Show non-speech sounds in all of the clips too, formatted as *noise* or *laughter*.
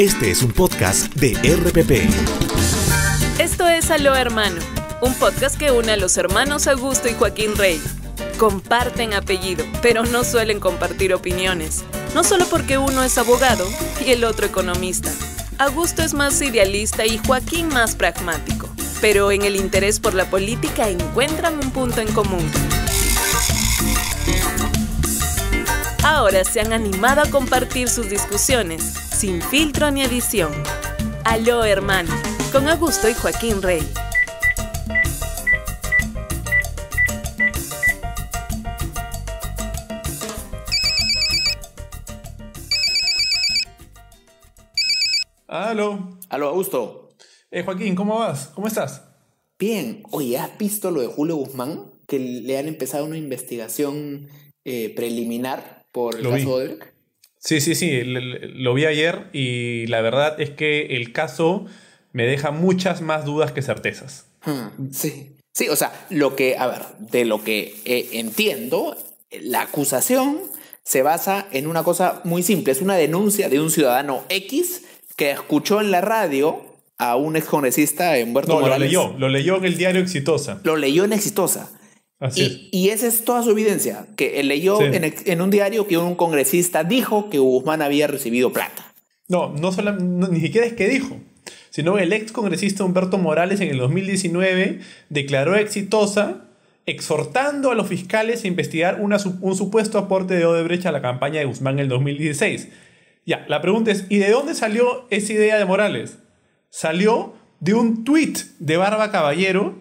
Este es un podcast de RPP. Esto es Aló Hermano, un podcast que une a los hermanos Augusto y Joaquín Rey. Comparten apellido, pero no suelen compartir opiniones. No solo porque uno es abogado y el otro economista. Augusto es más idealista y Joaquín más pragmático. Pero en el interés por la política encuentran un punto en común. Ahora se han animado a compartir sus discusiones sin filtro ni edición. Aló hermano, con Augusto y Joaquín Rey. Aló. Aló Augusto. Eh, Joaquín, ¿cómo vas? ¿Cómo estás? Bien. Oye, ¿has visto lo de Julio Guzmán? Que le han empezado una investigación eh, preliminar por el caso Sí, sí, sí, lo vi ayer y la verdad es que el caso me deja muchas más dudas que certezas. Hmm, sí. Sí, o sea, lo que, a ver, de lo que eh, entiendo, la acusación se basa en una cosa muy simple, es una denuncia de un ciudadano X que escuchó en la radio a un congresista en Humberto no, Lo leyó, lo leyó en el diario Exitosa. Lo leyó en Exitosa y, esa es toda su evidencia, que leyó en, un diario que un congresista dijo que Guzmán había recibido plata. No, no, solo, ni siquiera es que dijo, sino el ex congresista Humberto Morales en el 2019 declaró exitosa exhortando a los fiscales a investigar un supuesto aporte de Odebrecht a la campaña de Guzmán en el 2016. Ya, la pregunta es, ¿y de dónde salió esa idea de Morales? Salió de un tweet de Barba Caballero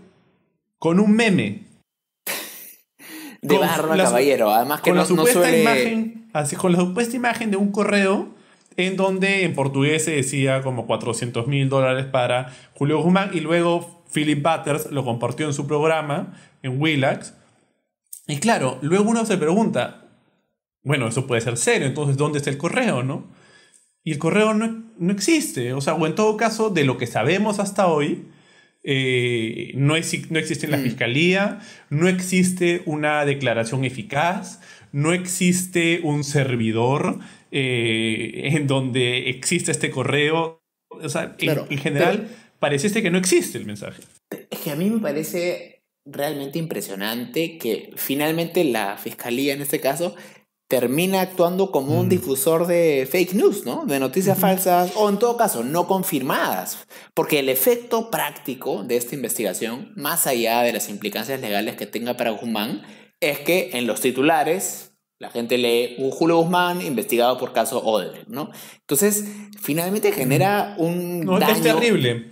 con un meme de con Caballero. Además que con la supuesta imagen, así, con la supuesta imagen de un correo en donde en portugués se decía como 400 mil dólares para Julio Guzmán y luego Philip Butters lo compartió en su programa en Willax. Y claro, luego uno se pregunta, bueno, eso puede ser serio, entonces ¿dónde está el correo, no? Y el correo no, no existe, o sea, o en todo caso, de lo que sabemos hasta hoy, eh, no, no, existe en la mm. fiscalía, no existe una declaración eficaz, no existe un servidor eh, en donde exista este correo. O sea, en, general, parece que no existe el mensaje. Es que a mí me parece realmente impresionante que finalmente la fiscalía en este caso termina actuando como un mm. difusor de fake news, ¿no? De noticias falsas o en todo caso no confirmadas, porque el efecto práctico de esta investigación, más allá de las implicancias legales que tenga para Guzmán, es que en los titulares la gente lee un Julio Guzmán investigado por caso Odebrecht, ¿no? Entonces, finalmente genera un no, daño... Es terrible.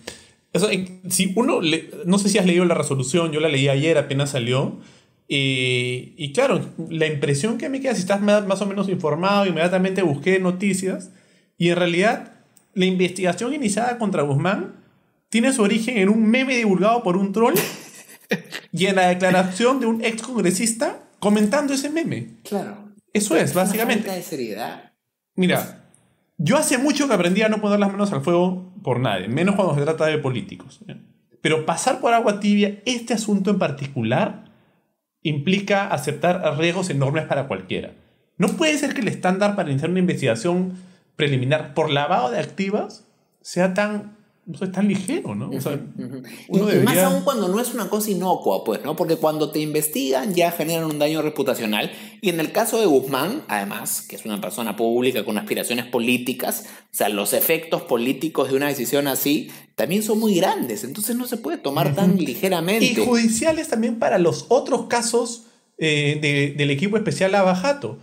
si uno, no sé si has leído la resolución, yo la leí ayer, apenas salió y, y, claro, la impresión que me queda, si estás más o menos informado, inmediatamente busqué noticias y en realidad la investigación iniciada contra Guzmán tiene su origen en un meme divulgado por un troll y en la declaración de un ex congresista comentando ese meme. Claro. Eso es, básicamente. de seriedad. Mira, yo hace mucho que aprendí a no poner las manos al fuego por nadie, menos cuando se trata de políticos. Pero pasar por agua tibia este asunto en particular implica aceptar riesgos enormes para cualquiera. No puede ser que el estándar para iniciar una investigación preliminar por lavado de activos sea tan no es tan ligero, ¿no? más aún cuando no es una cosa inocua, pues, ¿no? Porque cuando te investigan ya generan un daño reputacional. Y en el caso de Guzmán, además, que es una persona pública con aspiraciones políticas, o sea, los efectos políticos de una decisión así también son muy grandes. Entonces no se puede tomar tan ligeramente. Y judiciales también para los otros casos eh, del equipo especial Abajato.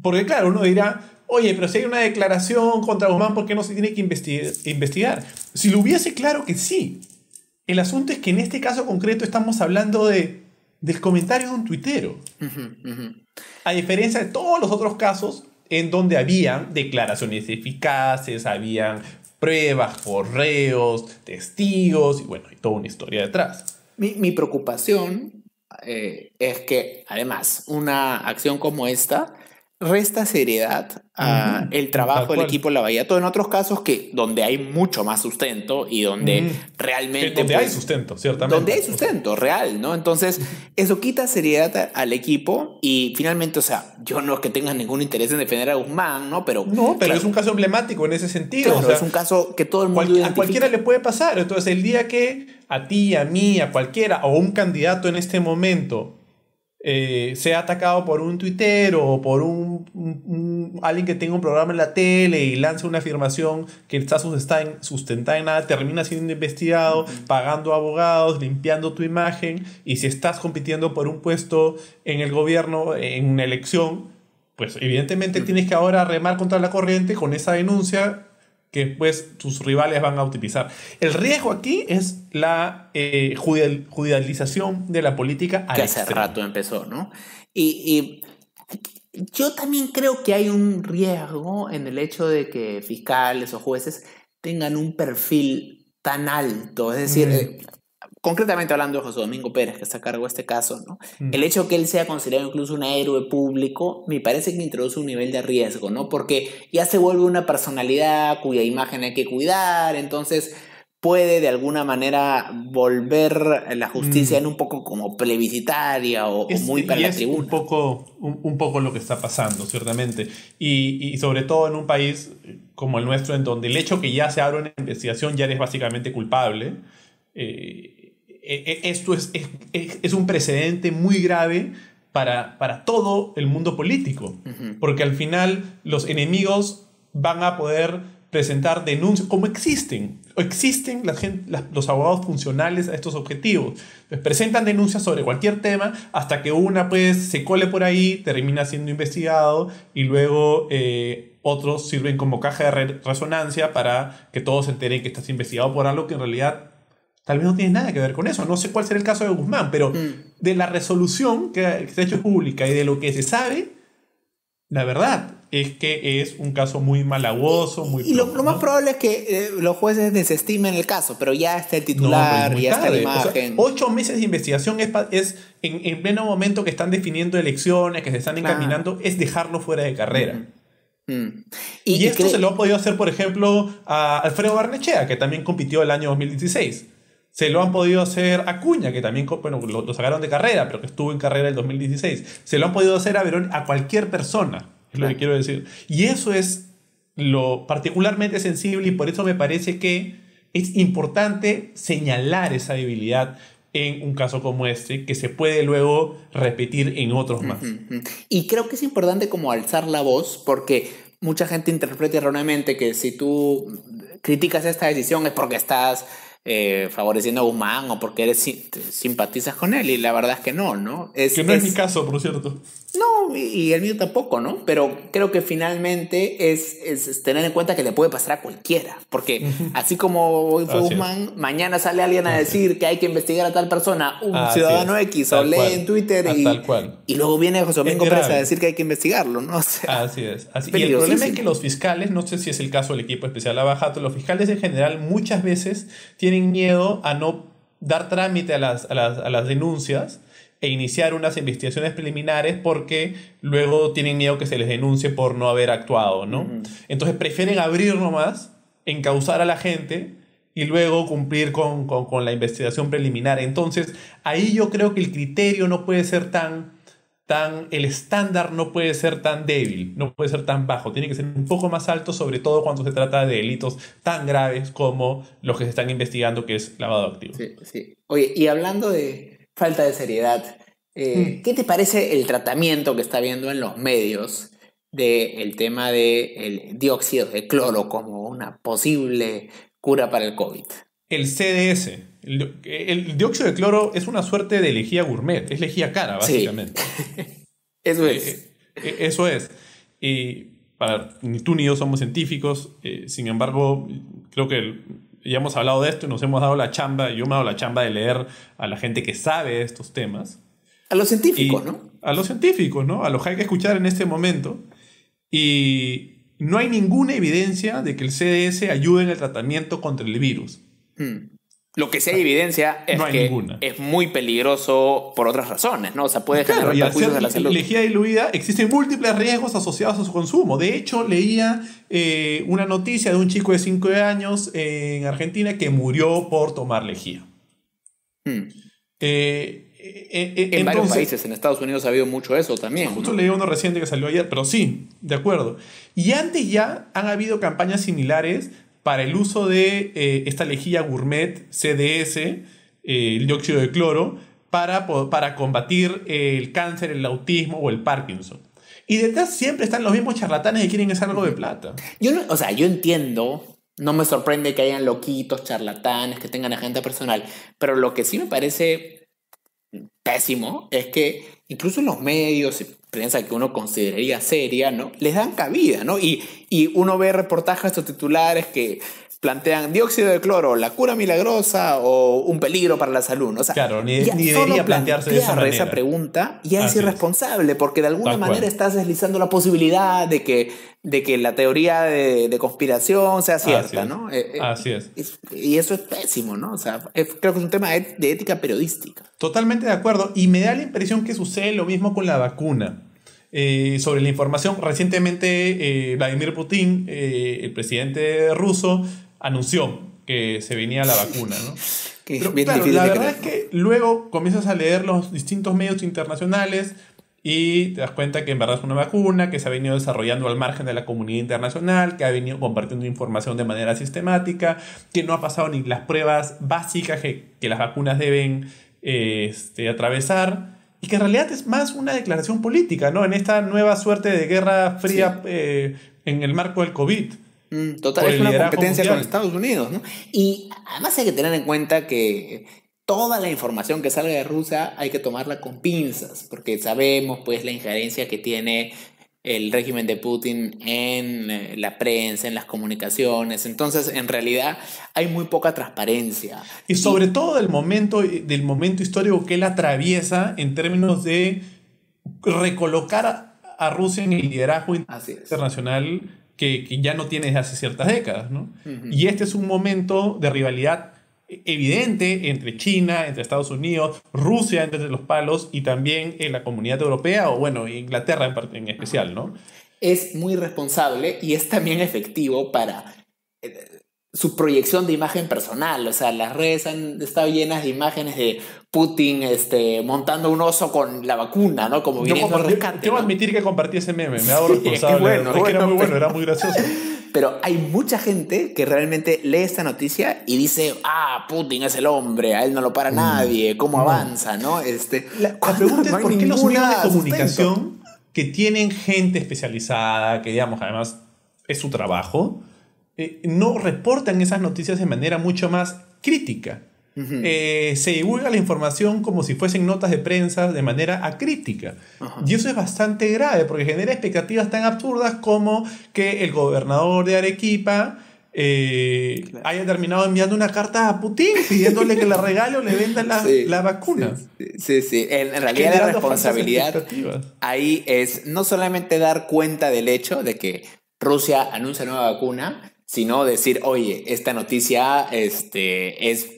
Porque claro, uno dirá, Oye, pero si hay una declaración contra Guzmán, ¿por qué no se tiene que investigar? Si lo hubiese, claro que sí. El asunto es que en este caso concreto estamos hablando de, del comentario de un tuitero. A diferencia de todos los otros casos en donde habían declaraciones eficaces, habían pruebas, correos, testigos y bueno, hay toda una historia detrás. Mi, preocupación eh, es que además una acción como esta resta seriedad a el trabajo del equipo de la Bahía. Todo en otros casos que donde hay mucho más sustento y donde realmente... Donde hay pues, sustento, ciertamente. Donde hay sustento, real, ¿no? Entonces, eso quita seriedad al equipo y finalmente, o sea, yo no es que tenga ningún interés en defender a Guzmán, ¿no? Pero... No, pero es un caso emblemático en ese sentido. es un caso que todo el mundo... a cualquiera le puede pasar. Entonces, el día que a ti, a mí, a cualquiera, o un candidato en este momento eh, sea atacado por un Twitter o por un, alguien que tenga un programa en la tele y lanza una afirmación que está sustentada en, nada, termina siendo investigado, pagando abogados, limpiando tu imagen y si estás compitiendo por un puesto en el gobierno, en una elección, pues evidentemente tienes que ahora remar contra la corriente con esa denuncia que pues sus rivales van a utilizar. El riesgo aquí es la eh, judicialización de la política. que hace rato empezó, ¿no? Y, yo también creo que hay un riesgo en el hecho de que fiscales o jueces tengan un perfil tan alto, es decir, mm. eh, concretamente hablando de José Domingo Pérez, que está a cargo de este caso, ¿no? Mm. El hecho de que él sea considerado incluso un héroe público, me parece que introduce un nivel de riesgo, ¿no? Porque ya se vuelve una personalidad cuya imagen hay que cuidar, entonces puede de alguna manera volver la justicia mm. en un poco como plebiscitaria o, muy para la tribuna. Un poco, un, poco lo que está pasando, ciertamente. Y, sobre todo en un país como el nuestro, en donde el hecho que ya se abra una investigación ya eres básicamente culpable. Eh, eh, eh, esto es, eh, es, un precedente muy grave para, para todo el mundo político, porque al final los enemigos van a poder presentar denuncias, como existen, existen la los abogados funcionales a estos objetivos. presentan denuncias sobre cualquier tema hasta que una pues se cole por ahí, termina siendo investigado y luego otros sirven como caja de resonancia para que todos se enteren que estás investigado por algo que en realidad Tal vez no tiene nada que ver con eso. No sé cuál será el caso de Guzmán, pero mm. de la resolución que se ha hecho pública y de lo que se sabe, la verdad es que es un caso muy malagoso, muy... Y, lo, más probable es que eh, los jueces desestimen el caso, pero ya está el titular, pues, ya está la imagen. ocho meses de investigación es, en, pleno momento que están definiendo elecciones, que se están encaminando, es dejarlo fuera de carrera. Mm, mm. Y, y, esto se lo ha podido hacer, por ejemplo, a Alfredo Barnechea, que también compitió el año 2016 se lo han podido hacer a Cuña, que también lo, sacaron de carrera, pero que estuvo en carrera el 2016. Se lo han podido hacer a Verón a cualquier persona, es lo que quiero decir. Y eso es lo particularmente sensible y por eso me parece que es importante señalar esa debilidad en un caso como este, que se puede luego repetir en otros más. Y creo que es importante como alzar la voz, porque mucha gente interpreta erróneamente que si tú criticas esta decisión es porque estás eh, favoreciendo a Guzmán o porque eres, simpatizas con él, y la verdad es que no, ¿no? Es, que no es mi caso, por cierto. No, y el mío tampoco, ¿no? Pero creo que finalmente es, es tener en cuenta que le puede pasar a cualquiera, porque así como hoy fue Guzmán, mañana sale alguien a decir que hay que investigar a tal persona, un ciudadano X, o lee en Twitter y, tal y, luego viene José Domingo Pérez a decir que hay que investigarlo, ¿no? *laughs* así es. Así. Y el problema es que los fiscales, no sé si es el caso del equipo especial Abajato, los fiscales en general muchas veces tienen miedo a no dar trámite a a las, a las denuncias e iniciar unas investigaciones preliminares porque luego tienen miedo que se les denuncie por no haber actuado, ¿no? Entonces prefieren abrir nomás, encauzar a la gente y luego cumplir con, la investigación preliminar. Entonces, ahí yo creo que el criterio no puede ser tan, tan, el estándar no puede ser tan débil, no puede ser tan bajo, tiene que ser un poco más alto, sobre todo cuando se trata de delitos tan graves como los que se están investigando, que es lavado activo. Sí, sí. Oye, y hablando de, falta de seriedad. Eh, mm. ¿Qué te parece el tratamiento que está viendo en los medios del tema del dióxido de cloro como una posible cura para el COVID? El CDS. El, dióxido de cloro es una suerte de lejía gourmet, es lejía cara, básicamente. *laughs* eso es. Eh, eh, eso es. Y para, ni tú ni yo somos científicos, sin embargo, creo que el, ya hemos hablado de esto y nos hemos dado la chamba, yo me he dado la chamba de leer a la gente que sabe estos temas. A los científicos, ¿no? A los científicos, ¿no? A los que hay que escuchar en este momento. Y no hay ninguna evidencia de que el CDS ayude en el tratamiento contra el virus. Mm. Lo que sí hay evidencia es que es muy peligroso por otras razones, ¿no? O sea, puede generar claro, perjuicios a la salud. Lejía diluida, existen múltiples riesgos asociados a su consumo. De hecho, leía eh, una noticia de un chico de 5 años eh, en Argentina que murió por tomar lejía. Hmm. Eh, en varios países, en Estados Unidos ha habido mucho eso también. Justo leí uno reciente que salió ayer, pero sí, de acuerdo. Y antes ya han habido campañas similares para el uso de eh, esta lejía gourmet CDS, eh, el dióxido de cloro, para, para combatir el cáncer, el autismo o el Parkinson. Y detrás siempre están los mismos charlatanes que quieren hacer algo de plata. Yo o sea, yo entiendo, no me sorprende que hayan loquitos, charlatanes, que tengan agenda personal, pero lo que sí me parece es que incluso en los medios, prensa que uno consideraría seria, ¿no? Les dan cabida, ¿no? Y, y uno ve reportajes o titulares que plantean dióxido de cloro, la cura milagrosa o un peligro para la salud. O claro, ni, debería plantearse esa, esa pregunta ya es irresponsable, porque de alguna manera estás deslizando la posibilidad de que, de que la teoría de, conspiración sea cierta, ¿no? Eh, eh, Así es. Y eso es pésimo, ¿no? O sea, creo que es un tema de, ética periodística. Totalmente de acuerdo. Y me da la impresión que sucede lo mismo con la vacuna. Eh, sobre la información. Recientemente Vladimir Putin, el presidente ruso, anunció que se venía la vacuna, ¿no? que claro, la verdad es que luego comienzas a leer los distintos medios internacionales y te das cuenta que en verdad es una vacuna que se ha venido desarrollando al margen de la comunidad internacional, que ha venido compartiendo información de manera sistemática, que no ha pasado ni las pruebas básicas que, las vacunas deben este, atravesar y que en realidad es más una declaración política, ¿no? En esta nueva suerte de guerra fría eh, en el marco del COVID. Mm, total, es una competencia con Estados Unidos, ¿no? Y además hay que tener en cuenta que toda la información que salga de Rusia hay que tomarla con pinzas, porque sabemos pues la injerencia que tiene el régimen de Putin en eh, la prensa, en las comunicaciones. Entonces, en realidad, hay muy poca transparencia. Y sobre todo del momento, del momento histórico que él atraviesa en términos de recolocar a Rusia en el liderazgo internacional que, ya no tiene desde hace ciertas décadas. ¿no? Y este es un momento de rivalidad evidente entre China, entre Estados Unidos, Rusia entre los palos y también en la comunidad europea o bueno, Inglaterra en, en especial, ¿no? Es muy responsable y es también efectivo para eh, su proyección de imagen personal. O sea, las redes han estado llenas de imágenes de Putin este, montando un oso con la vacuna, ¿no? Como yo rescate. Debo admitir que compartí ese meme, me hago *laughs* responsable. era muy bueno, era muy gracioso. *laughs* Pero hay mucha gente que realmente lee esta noticia y dice, ah, Putin es el hombre, a él no lo para mm. nadie, cómo avanza, ¿no? Este, la, pregunta es por qué los medios de comunicación que tienen gente especializada, que digamos, además es su trabajo, eh, no reportan esas noticias de manera mucho más crítica. Eh, se divulga la información como si fuesen notas de prensa de manera acrítica. Y eso es bastante grave porque genera expectativas tan absurdas como que el gobernador de Arequipa eh, haya terminado enviando una carta a Putin pidiéndole que le regale o le venda la, vacuna. Sí, sí, sí. En realidad la responsabilidad ahí es no solamente dar cuenta del hecho de que Rusia anuncia nueva vacuna, sino decir, oye, esta noticia este, es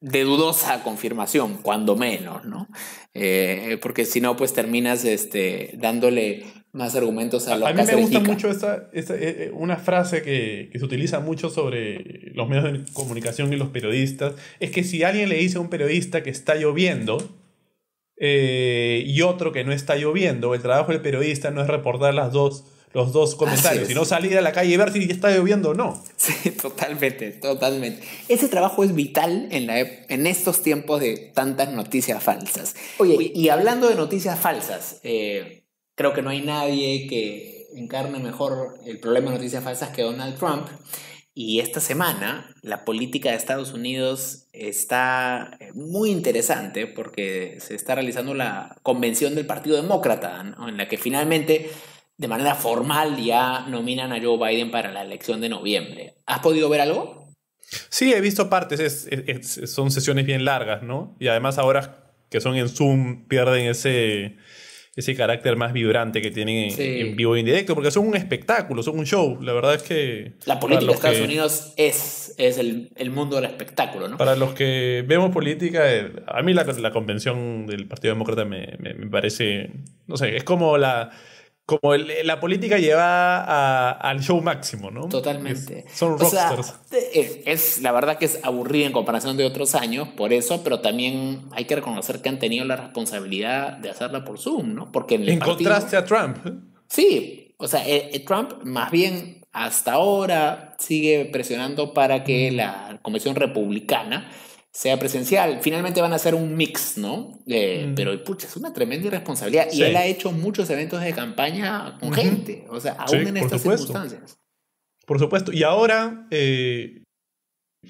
de dudosa confirmación, cuando menos, ¿no? Eh, porque si no, pues terminas este, dándole más argumentos a la A mí me gusta mucho eh, eh, una frase que, se utiliza mucho sobre los medios de comunicación y los periodistas, es que si alguien le dice a un periodista que está lloviendo y otro que no está lloviendo, el trabajo del periodista no es reportar las dos los dos comentarios, no salir a la calle y ver si está lloviendo o no. Sí, totalmente, totalmente. Ese trabajo es vital en, la, en estos tiempos de tantas noticias falsas. Oye, y hablando de noticias falsas, eh, creo que no hay nadie que encarne mejor el problema de noticias falsas que Donald Trump. Y esta semana la política de Estados Unidos está eh, muy interesante porque se está realizando la convención del Partido Demócrata, en la que finalmente de manera formal ya nominan a Joe Biden para la elección de noviembre. ¿Has podido ver algo? Sí, he visto partes, son sesiones bien largas, ¿no? Y además ahora que son en Zoom pierden ese, ese carácter más vibrante que tienen en vivo e en directo, porque son un espectáculo, son un show. La verdad es que... La política de Estados Unidos es, es el, mundo del espectáculo, ¿no? Para los que vemos política, eh, a mí la, convención del Partido Demócrata me parece, no sé, es como la como la política lleva al show máximo, ¿no? Totalmente. son rockstars. O sea, eh, eh, es, la verdad que es aburrida en comparación de otros años, por eso, pero también hay que reconocer que han tenido la responsabilidad de hacerla por Zoom, ¿no? Porque en, en contraste a Trump. Sí, o sea, eh, Trump más bien hasta ahora sigue presionando para que la Comisión Republicana sea presencial. Finalmente van a ser un mix, ¿no? Eh, mm. Pero pucha, es una tremenda irresponsabilidad. Y él ha hecho muchos eventos de campaña con gente, o sea, aún en estas circunstancias. Por supuesto. Y ahora, eh,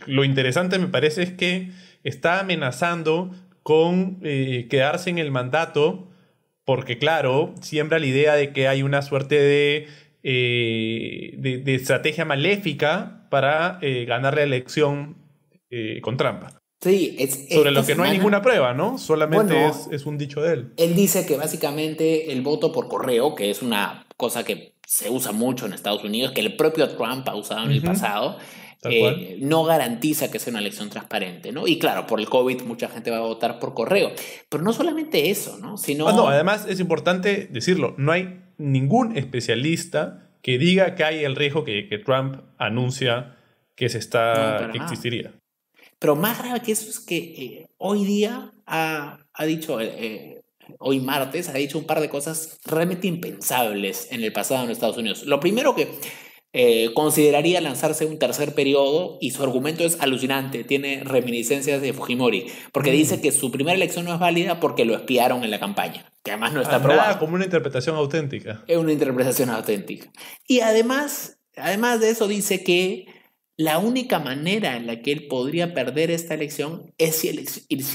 lo interesante me parece es que está amenazando con eh, quedarse en el mandato, porque claro, siembra la idea de que hay una suerte de, de, de estrategia maléfica para ganar la elección con trampa. Sí, es, sobre lo que no hay ninguna prueba, ¿no? Solamente es, un dicho de él. Él dice que básicamente el voto por correo, que es una cosa que se usa mucho en Estados Unidos, que el propio Trump ha usado en el pasado, eh, no garantiza que sea una elección transparente, ¿no? Y claro, por el COVID mucha gente va a votar por correo. Pero no solamente eso, ¿no? Sino... Ah, además es importante decirlo, no hay ningún especialista que diga que hay el riesgo que, Trump anuncia que se está que existiría. Pero más grave que eso es que eh, hoy día ha, dicho, eh, eh, hoy martes, ha dicho un par de cosas realmente impensables en el pasado en Estados Unidos. Lo primero que consideraría lanzarse un tercer periodo y su argumento es alucinante, tiene reminiscencias de Fujimori, porque dice mm. que su primera elección no es válida porque lo espiaron en la campaña, que además no está ah, probado. como una interpretación auténtica. Es una interpretación auténtica. Y además, además de eso dice que la única manera en la que él podría perder esta elección es si,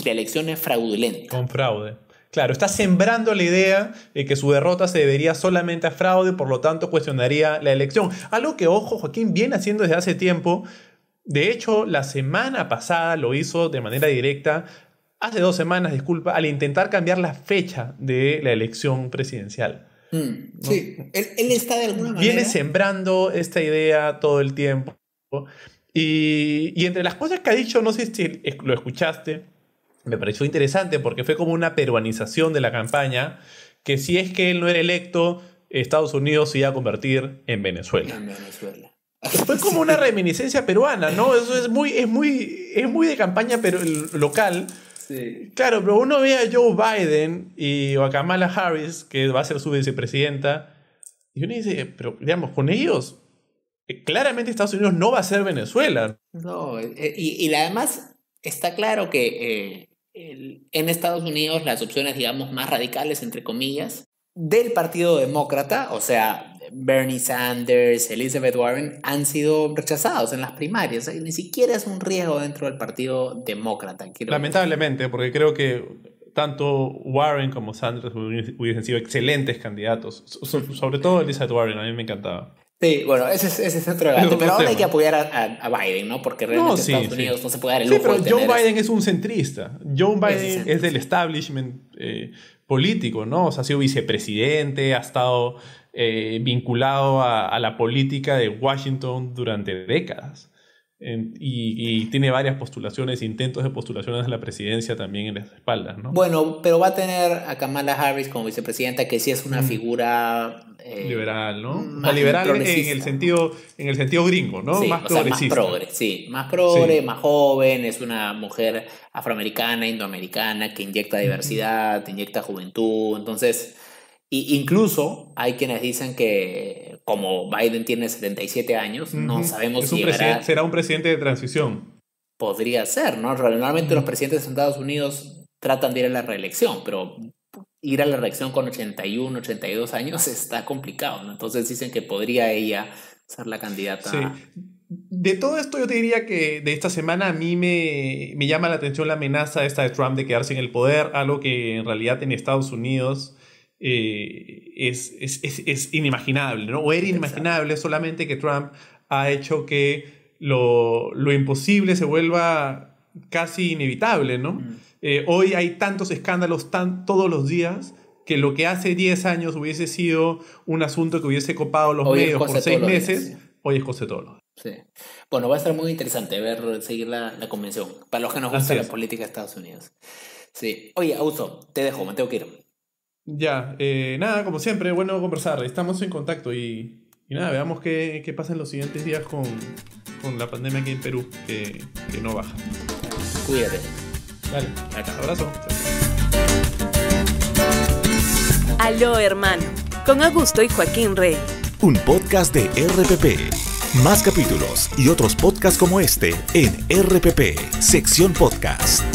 la elección es fraudulenta. Con fraude. Claro, está sembrando la idea de que su derrota se debería solamente a fraude por lo tanto cuestionaría la elección. Algo que, ojo, Joaquín viene haciendo desde hace tiempo. De hecho, la semana pasada lo hizo de manera directa, hace dos semanas, disculpa, al intentar cambiar la fecha de la elección presidencial. Mm, sí, él, está de alguna manera. Viene sembrando esta idea todo el tiempo y, entre las cosas que ha dicho, no sé si lo escuchaste, me pareció interesante porque fue como una peruanización de la campaña, que si es que él no era electo, Estados Unidos se iba a convertir en Venezuela. Fue como una reminiscencia peruana, ¿no? Eso es muy, es muy, es muy de campaña pero local. Claro, pero uno ve a Joe Biden y a Kamala Harris, que va a ser su vicepresidenta, y uno dice, pero digamos, con ellos eh, claramente Estados Unidos no va a ser Venezuela. No, eh, eh, y, además está claro que en Estados Unidos las opciones, digamos, más radicales, entre comillas, del Partido Demócrata, o sea, Bernie Sanders, Elizabeth Warren, han sido rechazados en las primarias. Ni siquiera es un riesgo dentro del Partido Demócrata. Lamentablemente, porque creo que tanto Warren como Sanders hubiesen sido excelentes candidatos. Sobre todo Elizabeth Warren, a mí me encantaba. Sí, bueno, ese es, otro debate. Pero, hay que apoyar a, Biden, ¿no? Porque realmente no, Estados Unidos no se puede dar el lujo Sí, pero Joe Biden es un centrista. Joe Biden es, del establishment eh, político, ¿no? O sea, ha sido vicepresidente, ha estado eh, vinculado a, la política de Washington durante décadas. y, tiene varias postulaciones, intentos de postulaciones a la presidencia también en las espaldas, ¿no? Bueno, pero va a tener a Kamala Harris como vicepresidenta, que sí es una mm. figura eh, liberal, ¿no? Más liberal en el sentido, en el sentido gringo, ¿no? Sí, más progresista. Más sí, más progre, más joven, es una mujer afroamericana, indoamericana, que inyecta diversidad, inyecta juventud. Entonces, incluso hay quienes dicen que como Biden tiene 77 años, no sabemos si llegará... será un presidente de transición. Podría ser, ¿no? Normalmente los presidentes de Estados Unidos tratan de ir a la reelección, pero ir a la reacción con 81, 82 años *laughs* está complicado, ¿no? Entonces dicen que podría ella ser la candidata. Sí. De todo esto yo te diría que de esta semana a mí me, llama la atención la amenaza esta de Trump de quedarse en el poder, algo que en realidad en Estados Unidos... Eh, es, inimaginable, ¿no? O era inimaginable solamente que Trump ha hecho que lo, imposible se vuelva casi inevitable, ¿no? Mm. Eh, hoy hay tantos escándalos tan, todos los días que lo que hace 10 años hubiese sido un asunto que hubiese copado los medios por 6 meses, hoy es José Tolo. Sí. Bueno, va a estar muy interesante ver, seguir la, la convención, para los que nos gusta la política de Estados Unidos. Sí. Oye, Augusto, te dejo, me tengo que ir. Ya, eh, nada, como siempre, bueno conversar, estamos en contacto y, y nada, veamos qué, qué, pasa en los siguientes días con, con la pandemia aquí en Perú, que, que no baja. Cuídate. Dale. Abrazo. Aló, hermano. Con Augusto y Joaquín Rey. Un podcast de RPP. Más capítulos y otros podcasts como este en RPP, sección podcast.